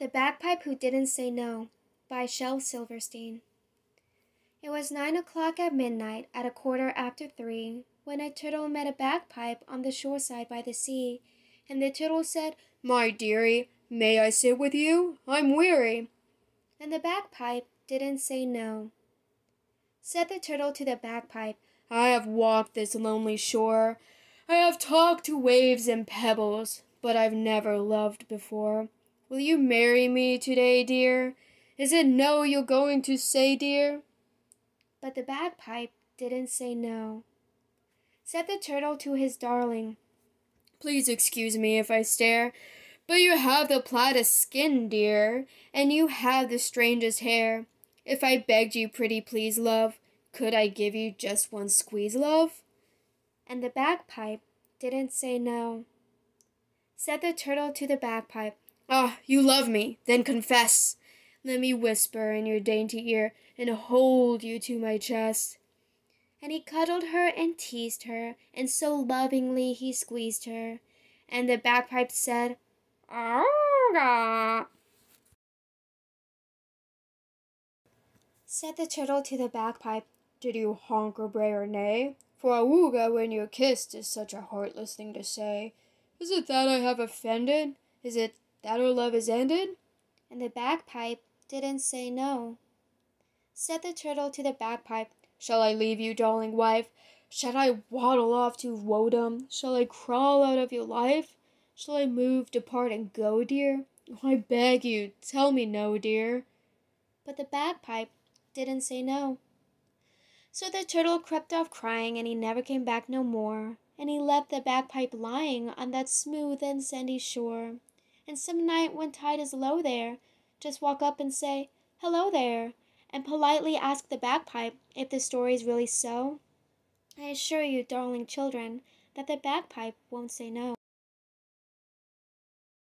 The Bagpipe Who Didn't Say No by Shel Silverstein. It was nine o'clock at midnight, at a quarter after three, when a turtle met a bagpipe on the shoreside by the sea, and the turtle said, My dearie, may I sit with you? I'm weary. And the bagpipe didn't say no. Said the turtle to the bagpipe, I have walked this lonely shore. I have talked to waves and pebbles, but I've never loved before. Will you marry me today, dear? Is it no you're going to say, dear? But the bagpipe didn't say no. Said the turtle to his darling, Please excuse me if I stare, but you have the plaidest skin, dear, and you have the strangest hair. If I begged you, pretty please, love, could I give you just one squeeze, love? And the bagpipe didn't say no. Said the turtle to the bagpipe, Ah, you love me, then confess. Let me whisper in your dainty ear and hold you to my chest. And he cuddled her and teased her, and so lovingly he squeezed her. And the bagpipe said, Arga. Said the turtle to the bagpipe, Did you honk or bray or neigh? For awooga when you're kissed is such a heartless thing to say. Is it that I have offended? Is it that our love is ended? And the bagpipe didn't say no. Said the turtle to the bagpipe, Shall I leave you, darling wife? Shall I waddle off to Wodum? Shall I crawl out of your life? Shall I move, depart, and go, dear? Oh, I beg you, tell me no, dear. But the bagpipe didn't say no. So the turtle crept off crying, and he never came back no more, and he left the bagpipe lying on that smooth and sandy shore and some night when tide is low there, just walk up and say, Hello there, and politely ask the bagpipe if the story is really so? I assure you, darling children, that the bagpipe won't say no.